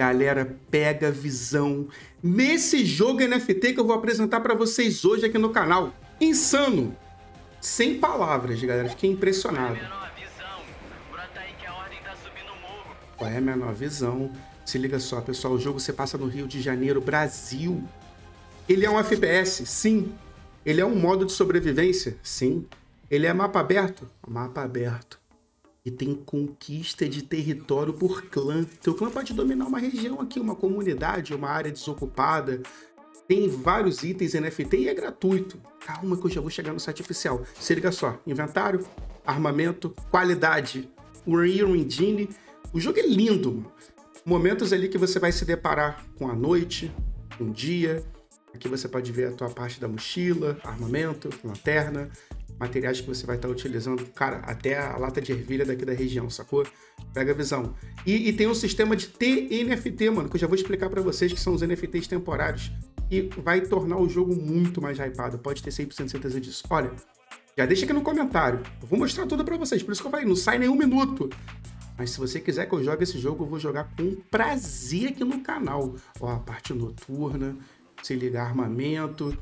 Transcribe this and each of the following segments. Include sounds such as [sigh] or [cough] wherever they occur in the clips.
Galera, pega visão nesse jogo NFT que eu vou apresentar para vocês hoje aqui no canal. Insano! Sem palavras, galera. Fiquei impressionado. É tá Qual é a menor visão? Se liga só, pessoal. O jogo se passa no Rio de Janeiro, Brasil. Ele é um FPS? Sim. Ele é um modo de sobrevivência? Sim. Ele é mapa aberto? Mapa aberto. E tem conquista de território por clã. Seu clã pode dominar uma região aqui, uma comunidade, uma área desocupada. Tem vários itens NFT e é gratuito. Calma que eu já vou chegar no site oficial. Se liga só, inventário, armamento, qualidade, Unreal Engine. O jogo é lindo, Momentos ali que você vai se deparar com a noite, um dia. Aqui você pode ver a tua parte da mochila, armamento, lanterna materiais que você vai estar utilizando, cara, até a lata de ervilha daqui da região, sacou? Pega a visão. E, e tem um sistema de TNFT, mano, que eu já vou explicar para vocês, que são os NFTs temporários, e vai tornar o jogo muito mais hypado, pode ter 100% de certeza disso. Olha, já deixa aqui no comentário, eu vou mostrar tudo para vocês, por isso que eu falei, não sai nenhum minuto. Mas se você quiser que eu jogue esse jogo, eu vou jogar com prazer aqui no canal. Ó, a parte noturna, se ligar armamento,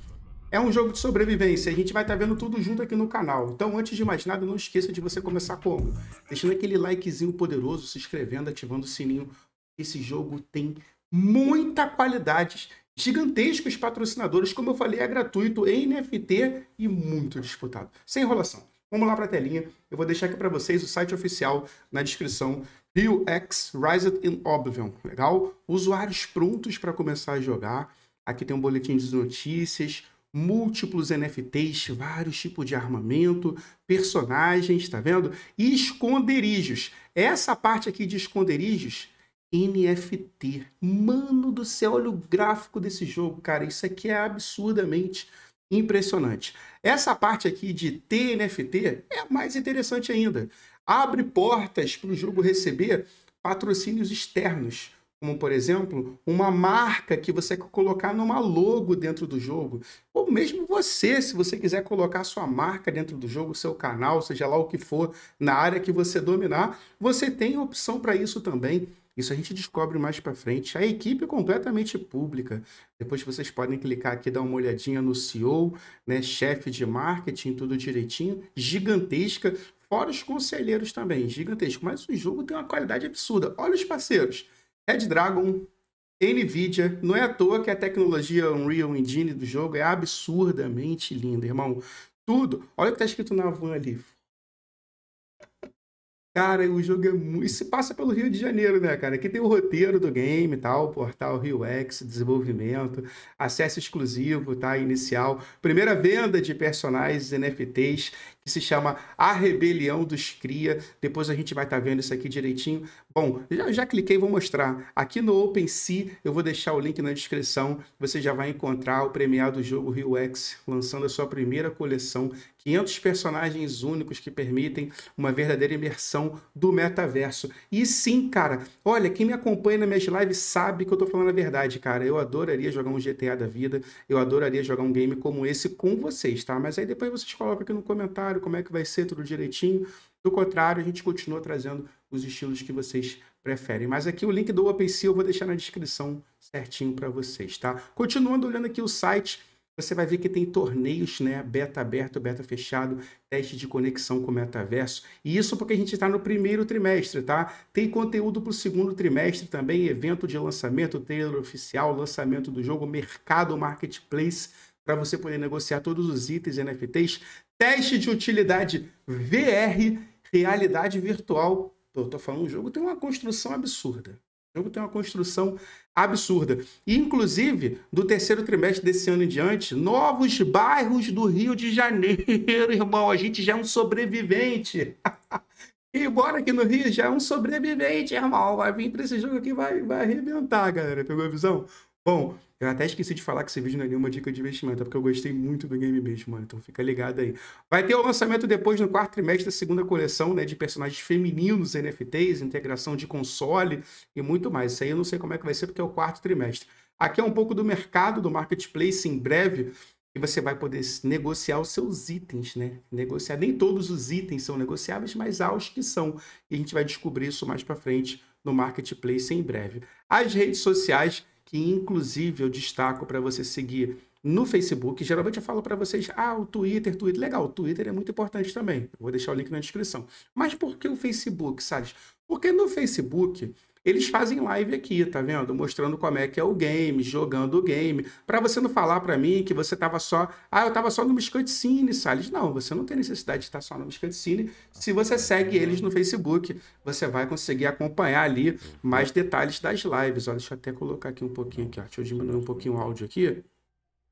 é um jogo de sobrevivência, a gente vai estar tá vendo tudo junto aqui no canal. Então, antes de mais nada, não esqueça de você começar como? Deixando aquele likezinho poderoso, se inscrevendo, ativando o sininho. Esse jogo tem muita qualidade, gigantescos patrocinadores, como eu falei, é gratuito, NFT e muito disputado. Sem enrolação. Vamos lá para a telinha. Eu vou deixar aqui para vocês o site oficial na descrição. Rio X Rised in Oblivion. Legal? Usuários prontos para começar a jogar. Aqui tem um boletim de notícias, múltiplos NFTs, vários tipos de armamento, personagens, tá vendo? E esconderijos. Essa parte aqui de esconderijos, NFT. Mano do céu, olha o gráfico desse jogo, cara. Isso aqui é absurdamente impressionante. Essa parte aqui de TNFT é mais interessante ainda. Abre portas para o jogo receber patrocínios externos como por exemplo, uma marca que você colocar numa logo dentro do jogo, ou mesmo você, se você quiser colocar sua marca dentro do jogo, seu canal, seja lá o que for, na área que você dominar, você tem opção para isso também. Isso a gente descobre mais para frente. A equipe é completamente pública. Depois vocês podem clicar aqui, dar uma olhadinha no CEO, né, chefe de marketing, tudo direitinho, gigantesca. Fora os conselheiros também, gigantesco. Mas o jogo tem uma qualidade absurda. Olha os parceiros. Red Dragon, Nvidia, não é à toa que a tecnologia Unreal Engine do jogo é absurdamente linda, irmão. Tudo. Olha o que tá escrito na van ali. Cara, o jogo é muito. Isso se passa pelo Rio de Janeiro, né, cara? Aqui tem o roteiro do game e tal, portal Rio X, desenvolvimento, acesso exclusivo, tá? Inicial. Primeira venda de personagens NFTs, que se chama A Rebelião dos Cria. Depois a gente vai estar tá vendo isso aqui direitinho. Bom, já, já cliquei, vou mostrar. Aqui no OpenSea, eu vou deixar o link na descrição. Você já vai encontrar o premiado jogo Rio X lançando a sua primeira coleção 500 personagens únicos que permitem uma verdadeira imersão do metaverso. E sim, cara, olha, quem me acompanha nas minhas lives sabe que eu tô falando a verdade, cara. Eu adoraria jogar um GTA da vida, eu adoraria jogar um game como esse com vocês, tá? Mas aí depois vocês colocam aqui no comentário como é que vai ser tudo direitinho. Do contrário, a gente continua trazendo os estilos que vocês preferem. Mas aqui o link do OpenSea eu vou deixar na descrição certinho para vocês, tá? Continuando olhando aqui o site, você vai ver que tem torneios, né? Beta aberto, beta fechado, teste de conexão com o metaverso. E isso porque a gente está no primeiro trimestre, tá? Tem conteúdo para o segundo trimestre também, evento de lançamento, trailer oficial, lançamento do jogo, mercado, marketplace, para você poder negociar todos os itens NFTs, teste de utilidade VR, realidade virtual. Eu tô falando, o jogo tem uma construção absurda. O jogo tem uma construção absurda. E, inclusive, do terceiro trimestre desse ano em diante, novos bairros do Rio de Janeiro, [laughs] irmão. A gente já é um sobrevivente. [laughs] e Embora aqui no Rio já é um sobrevivente, irmão. Vai vir para esse jogo aqui, vai, vai arrebentar, galera. Pegou a visão? Bom, eu até esqueci de falar que esse vídeo não é nenhuma dica de investimento, é porque eu gostei muito do Game Base, mano. Então fica ligado aí. Vai ter o lançamento depois no quarto trimestre da segunda coleção, né? De personagens femininos, NFTs, integração de console e muito mais. Isso aí eu não sei como é que vai ser, porque é o quarto trimestre. Aqui é um pouco do mercado, do marketplace em breve. E você vai poder negociar os seus itens, né? Negociar. Nem todos os itens são negociáveis, mas há os que são. E a gente vai descobrir isso mais para frente no marketplace em breve. As redes sociais que inclusive eu destaco para você seguir no Facebook. Geralmente eu falo para vocês, ah, o Twitter, Twitter, legal, o Twitter é muito importante também. Eu vou deixar o link na descrição. Mas por que o Facebook, Salles? Porque no Facebook eles fazem live aqui, tá vendo? Mostrando como é que é o game, jogando o game. Para você não falar para mim que você tava só, ah, eu tava só no Cine. Salles. Não, você não tem necessidade de estar tá só no Cine. Se você segue eles no Facebook, você vai conseguir acompanhar ali mais detalhes das lives. Ó, deixa eu até colocar aqui um pouquinho aqui, ó. Deixa eu diminuir um pouquinho o áudio aqui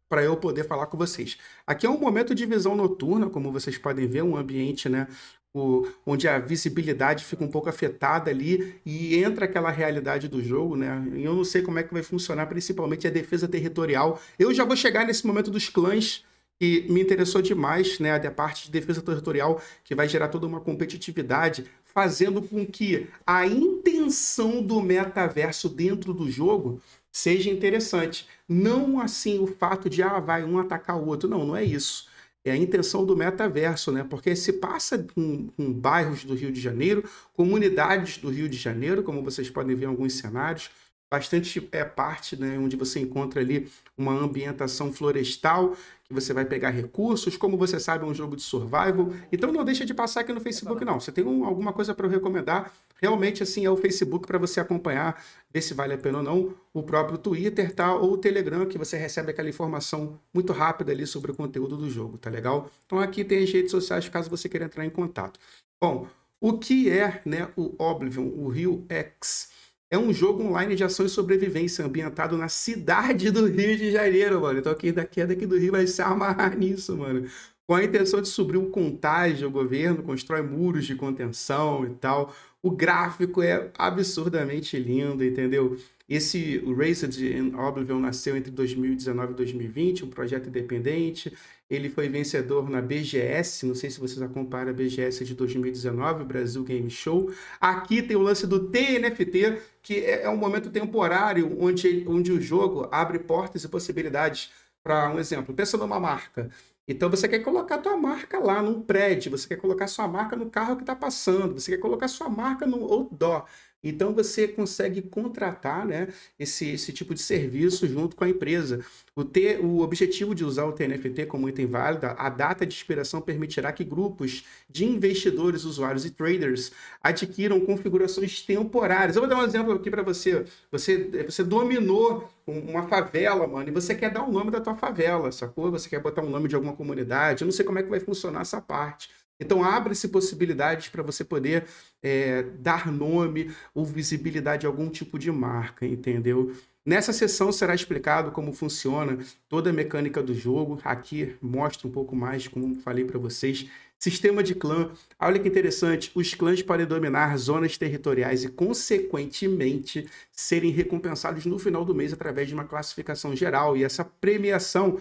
para eu poder falar com vocês. Aqui é um momento de visão noturna, como vocês podem ver, um ambiente né, o, onde a visibilidade fica um pouco afetada ali e entra aquela realidade do jogo, né? E eu não sei como é que vai funcionar, principalmente a defesa territorial. Eu já vou chegar nesse momento dos clãs que me interessou demais, né? A parte de defesa territorial que vai gerar toda uma competitividade, fazendo com que a intenção do metaverso dentro do jogo seja interessante. Não assim o fato de ah, vai um atacar o outro. Não, não é isso é a intenção do metaverso, né? Porque se passa com, com, bairros do Rio de Janeiro, comunidades do Rio de Janeiro, como vocês podem ver em alguns cenários, bastante é, parte, né, onde você encontra ali uma ambientação florestal, que você vai pegar recursos, como você sabe, é um jogo de survival. Então não deixa de passar aqui no Facebook, não. Você tem um, alguma coisa para eu recomendar? Realmente, assim, é o Facebook para você acompanhar, ver se vale a pena ou não. O próprio Twitter, tá? Ou o Telegram, que você recebe aquela informação muito rápida ali sobre o conteúdo do jogo, tá legal? Então aqui tem as redes sociais, caso você queira entrar em contato. Bom, o que é né, o Oblivion, o Rio X? É um jogo online de ação e sobrevivência ambientado na cidade do Rio de Janeiro, mano. Então quem daqui é daqui do Rio vai se amarrar [laughs] nisso, mano. Com a intenção de subir o contágio, o governo constrói muros de contenção e tal, o gráfico é absurdamente lindo, entendeu? Esse Raced in Oblivion nasceu entre 2019 e 2020, um projeto independente. Ele foi vencedor na BGS, não sei se vocês acompanham a BGS de 2019, Brasil Game Show. Aqui tem o lance do TNFT, que é, é um momento temporário onde, onde o jogo abre portas e possibilidades para um exemplo. Pensa numa marca. Então você quer colocar tua marca lá num prédio, você quer colocar sua marca no carro que está passando, você quer colocar sua marca no outdoor. Então você consegue contratar né, esse, esse tipo de serviço junto com a empresa. O, ter, o objetivo de usar o TNFT como item válido, a data de expiração permitirá que grupos de investidores, usuários e traders adquiram configurações temporárias. Eu vou dar um exemplo aqui para você. você. Você dominou uma favela, mano, e você quer dar o um nome da tua favela, sacou? Você quer botar um nome de alguma comunidade, eu não sei como é que vai funcionar essa parte. Então abre-se possibilidades para você poder é, dar nome ou visibilidade a algum tipo de marca, entendeu? Nessa sessão será explicado como funciona toda a mecânica do jogo. Aqui mostra um pouco mais, como falei para vocês, Sistema de clã. Olha que interessante. Os clãs podem dominar zonas territoriais e, consequentemente, serem recompensados no final do mês através de uma classificação geral. E essa premiação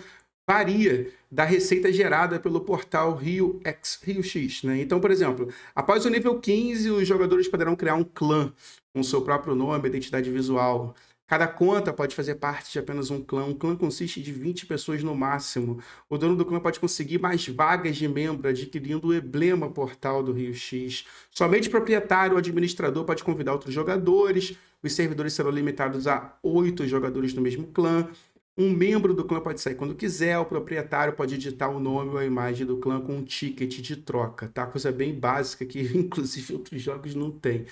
varia da receita gerada pelo portal Rio X, Rio X, né? Então, por exemplo, após o nível 15, os jogadores poderão criar um clã com seu próprio nome, identidade visual, Cada conta pode fazer parte de apenas um clã. Um clã consiste de 20 pessoas no máximo. O dono do clã pode conseguir mais vagas de membro adquirindo o emblema portal do Rio X. Somente o proprietário ou administrador pode convidar outros jogadores. Os servidores serão limitados a 8 jogadores do mesmo clã. Um membro do clã pode sair quando quiser, o proprietário pode editar o nome ou a imagem do clã com um ticket de troca, tá? Coisa bem básica que, [laughs] inclusive, outros jogos não têm.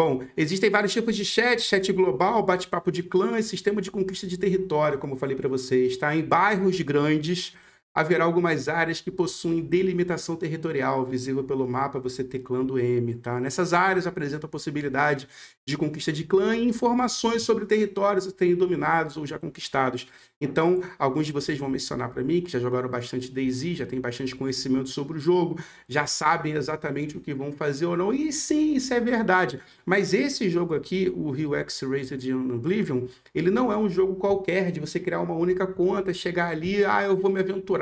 Bom, existem vários tipos de chat, chat global, bate-papo de clã e sistema de conquista de território, como eu falei para vocês, está Em bairros grandes, haverá algumas áreas que possuem delimitação territorial, visível pelo mapa, você teclando M, tá? Nessas áreas apresenta a possibilidade de conquista de clã e informações sobre territórios que têm dominados ou já conquistados. Então, alguns de vocês vão mencionar para mim que já jogaram bastante DayZ, já tem bastante conhecimento sobre o jogo, já sabem exatamente o que vão fazer ou não. E sim, isso é verdade. Mas esse jogo aqui, o Rio X Rated Oblivion, ele não é um jogo qualquer de você criar uma única conta, chegar ali, ah, eu vou me aventurar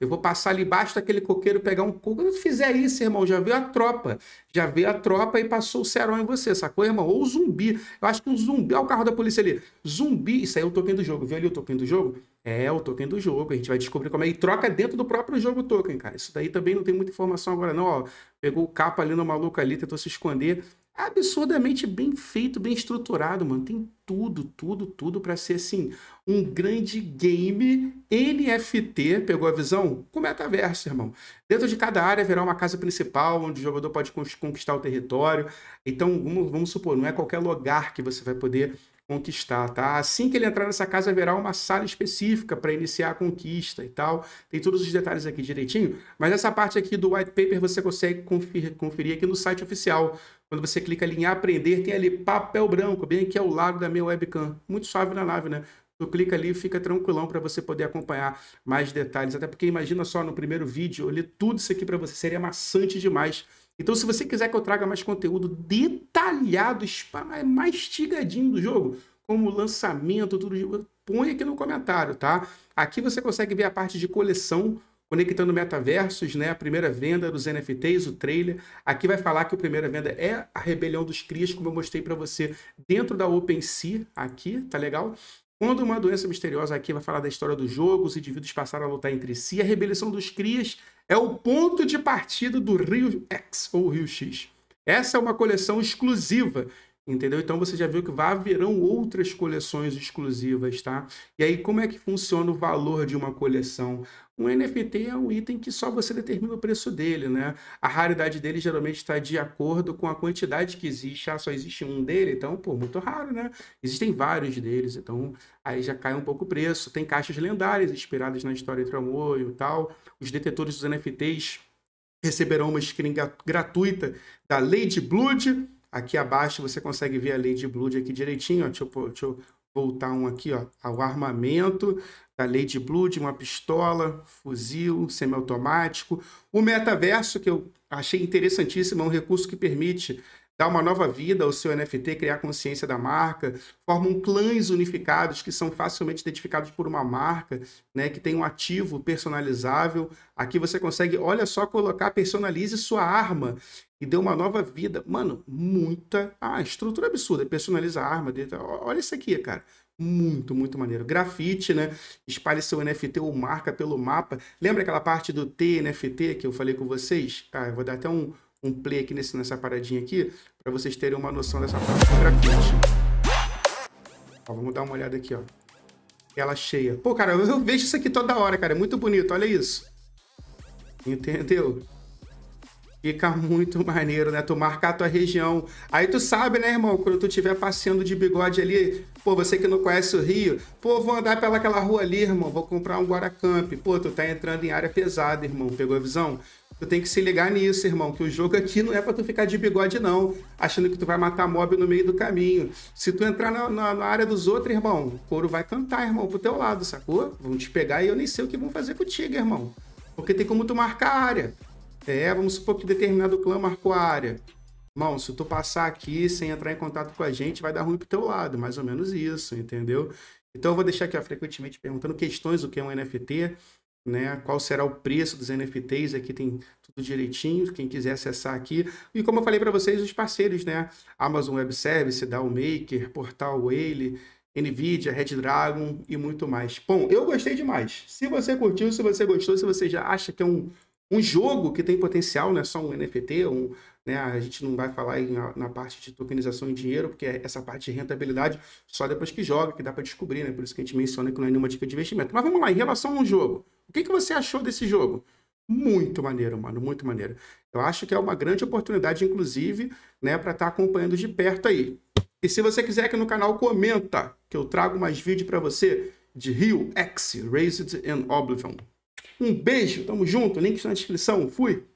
eu vou passar ali embaixo daquele coqueiro pegar um coco. Quando fizer isso, irmão, já veio a tropa. Já veio a tropa e passou o cerol em você, sacou, irmão? Ou zumbi. Eu acho que um zumbi. Olha o carro da polícia ali. Zumbi. Isso aí é o token do jogo. Viu ali o token do jogo? É, é o token do jogo, a gente vai descobrir como é. E troca dentro do próprio jogo o token, cara. Isso daí também não tem muita informação agora, não. Ó, pegou o capa ali no maluco ali, tentou se esconder absurdamente bem feito, bem estruturado, mano. Tem tudo, tudo, tudo para ser assim um grande game NFT, pegou a visão? Com metaverso, irmão. Dentro de cada área haverá uma casa principal onde o jogador pode conquistar o território. Então, vamos, vamos supor, não é qualquer lugar que você vai poder conquistar, tá? Assim que ele entrar nessa casa, haverá uma sala específica para iniciar a conquista e tal. Tem todos os detalhes aqui direitinho, mas essa parte aqui do white paper você consegue conferir, conferir aqui no site oficial quando você clica ali em aprender, tem ali papel branco, bem aqui ao lado da minha webcam. Muito suave na nave, né? Tu clica ali e fica tranquilão para você poder acompanhar mais detalhes. Até porque imagina só, no primeiro vídeo, eu li tudo isso aqui para você, seria maçante demais. Então, se você quiser que eu traga mais conteúdo detalhado, é mastigadinho do jogo, como lançamento, tudo, põe aqui no comentário, tá? Aqui você consegue ver a parte de coleção, conectando metaversos, né? A primeira venda dos NFTs, o trailer. Aqui vai falar que a primeira venda é a rebelião dos crias, como eu mostrei para você dentro da OpenSea aqui, tá legal? Quando uma doença misteriosa aqui vai falar da história do jogo, os indivíduos passaram a lutar entre si. A rebelião dos crias é o ponto de partida do Rio X ou Rio X. Essa é uma coleção exclusiva Entendeu? Então você já viu que haverão outras coleções exclusivas, tá? E aí, como é que funciona o valor de uma coleção? Um NFT é um item que só você determina o preço dele, né? A raridade dele geralmente está de acordo com a quantidade que existe. Ah, só existe um dele, então, pô, muito raro, né? Existem vários deles, então aí já cai um pouco o preço. Tem caixas lendárias inspiradas na história de amor e tal. Os detetores dos NFTs receberão uma screen gratuita da Lady Blood Aqui abaixo você consegue ver a Lady Blood aqui direitinho. Ó. Deixa, eu, deixa eu voltar um aqui, ó, ao armamento da Lady Blood, uma pistola, fuzil, semiautomático. O metaverso, que eu achei interessantíssimo, é um recurso que permite dar uma nova vida ao seu NFT, criar consciência da marca, formam clãs unificados que são facilmente identificados por uma marca, né, que tem um ativo personalizável. Aqui você consegue, olha só, colocar personalize sua arma e deu uma nova vida. Mano, muita ah, estrutura absurda, personaliza a arma, olha isso aqui, cara. Muito, muito maneiro. Grafite, né? Espalhe seu NFT ou marca pelo mapa. Lembra aquela parte do TNFT que eu falei com vocês? Ah, eu vou dar até um, um play aqui nesse, nessa paradinha aqui, para vocês terem uma noção dessa parte Ó, vamos dar uma olhada aqui, ó. Ela cheia. Pô, cara, eu vejo isso aqui toda hora, cara. É muito bonito, olha isso. Entendeu? Fica muito maneiro, né? Tu marcar a tua região. Aí tu sabe, né, irmão? Quando tu estiver passeando de bigode ali, pô, você que não conhece o Rio, pô, vou andar pela aquela rua ali, irmão, vou comprar um Guaracamp. Pô, tu tá entrando em área pesada, irmão. Pegou a visão? Tu tem que se ligar nisso, irmão, que o jogo aqui não é para tu ficar de bigode, não, achando que tu vai matar mob no meio do caminho. Se tu entrar na, na, na área dos outros, irmão, o couro vai cantar, irmão, pro teu lado, sacou? Vão te pegar e eu nem sei o que vão fazer contigo, irmão. Porque tem como tu marcar a área. É, vamos supor que determinado clã marcou a área. Irmão, se tu passar aqui sem entrar em contato com a gente, vai dar ruim pro teu lado, mais ou menos isso, entendeu? Então eu vou deixar aqui ó, frequentemente perguntando questões o que é um NFT né? Qual será o preço dos NFTs? Aqui tem tudo direitinho, quem quiser acessar aqui. E como eu falei para vocês, os parceiros, né? Amazon Web Service, Maker, Portal Whale, Nvidia, Red Dragon e muito mais. Bom, eu gostei demais. Se você curtiu, se você gostou, se você já acha que é um um jogo que tem potencial, não é só um NFT, um, né, a gente não vai falar na, ah, na, parte de tokenização em dinheiro, porque é essa parte de rentabilidade só depois que joga, que dá para descobrir, né? Por isso que a gente menciona que não é nenhuma dica de investimento. Mas vamos lá, em relação a um jogo, o que, que você achou desse jogo? Muito maneiro, mano, muito maneiro. Eu acho que é uma grande oportunidade, inclusive, né, para estar tá acompanhando de perto aí. E se você quiser aqui no canal, comenta, que eu trago mais vídeo para você de Rio X, Raised in Oblivion. Um beijo, tamo junto, está na descrição, fui!